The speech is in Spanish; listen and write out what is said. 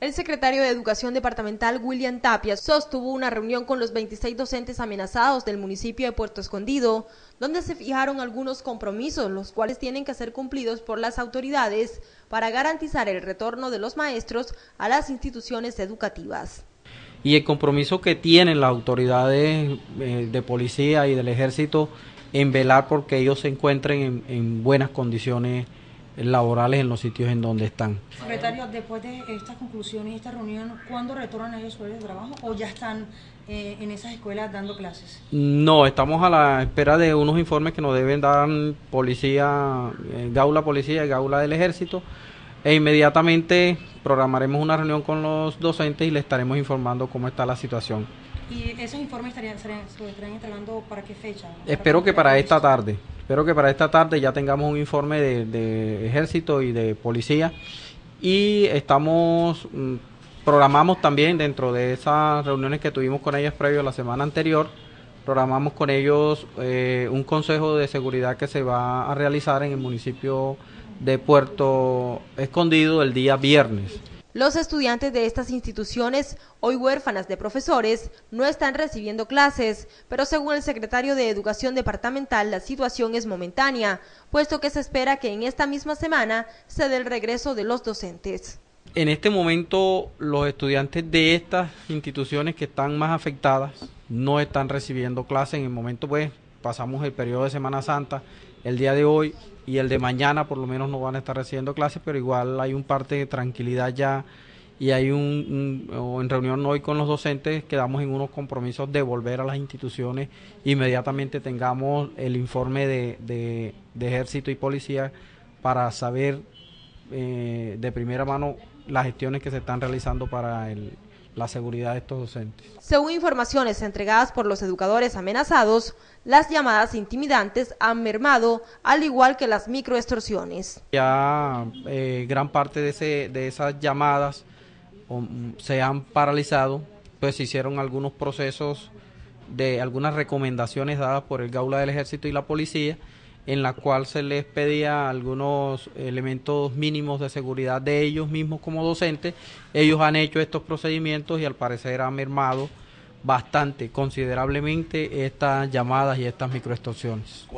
El secretario de Educación Departamental William Tapia sostuvo una reunión con los 26 docentes amenazados del municipio de Puerto Escondido, donde se fijaron algunos compromisos, los cuales tienen que ser cumplidos por las autoridades para garantizar el retorno de los maestros a las instituciones educativas. Y el compromiso que tienen las autoridades eh, de policía y del ejército en velar porque ellos se encuentren en, en buenas condiciones laborales en los sitios en donde están. Secretario, después de estas conclusiones y esta reunión, ¿cuándo retornan a escuelas de trabajo o ya están eh, en esas escuelas dando clases? No, estamos a la espera de unos informes que nos deben dar policía, eh, Gaula Policía y Gaula del Ejército e inmediatamente programaremos una reunión con los docentes y les estaremos informando cómo está la situación. ¿Y esos informes estarían, estarían, para qué fecha? Espero que para esta tarde. Espero que para esta tarde ya tengamos un informe de, ejército y de policía. Y estamos, mm, programamos también dentro de esas reuniones que tuvimos con ellas previo a la semana anterior, programamos con ellos eh, un consejo de seguridad que se va a realizar en el municipio de Puerto Escondido el día viernes. Los estudiantes de estas instituciones, hoy huérfanas de profesores, no están recibiendo clases, pero según el secretario de Educación Departamental, la situación es momentánea, puesto que se espera que en esta misma semana se dé el regreso de los docentes. En este momento, los estudiantes de estas instituciones que están más afectadas no están recibiendo clases. En el momento, pues, pasamos el periodo de Semana Santa el día de hoy y el de mañana por lo menos no van a estar recibiendo clases, pero igual hay un parte de tranquilidad ya y hay un, en reunión hoy con los docentes quedamos en unos compromisos de volver a las instituciones inmediatamente tengamos el informe de, ejército y policía para saber eh, de primera mano las gestiones que se están realizando para el, la seguridad de estos docentes. Según informaciones entregadas por los educadores amenazados, las llamadas intimidantes han mermado, al igual que las microextorsiones. Ya eh, gran parte de, ese, de esas llamadas um, se han paralizado, pues se hicieron algunos procesos de algunas recomendaciones dadas por el Gaula del Ejército y la Policía, en la cual se les pedía algunos elementos mínimos de seguridad de ellos mismos como docentes. Ellos han hecho estos procedimientos y al parecer han mermado bastante, considerablemente, estas llamadas y estas microextorsiones.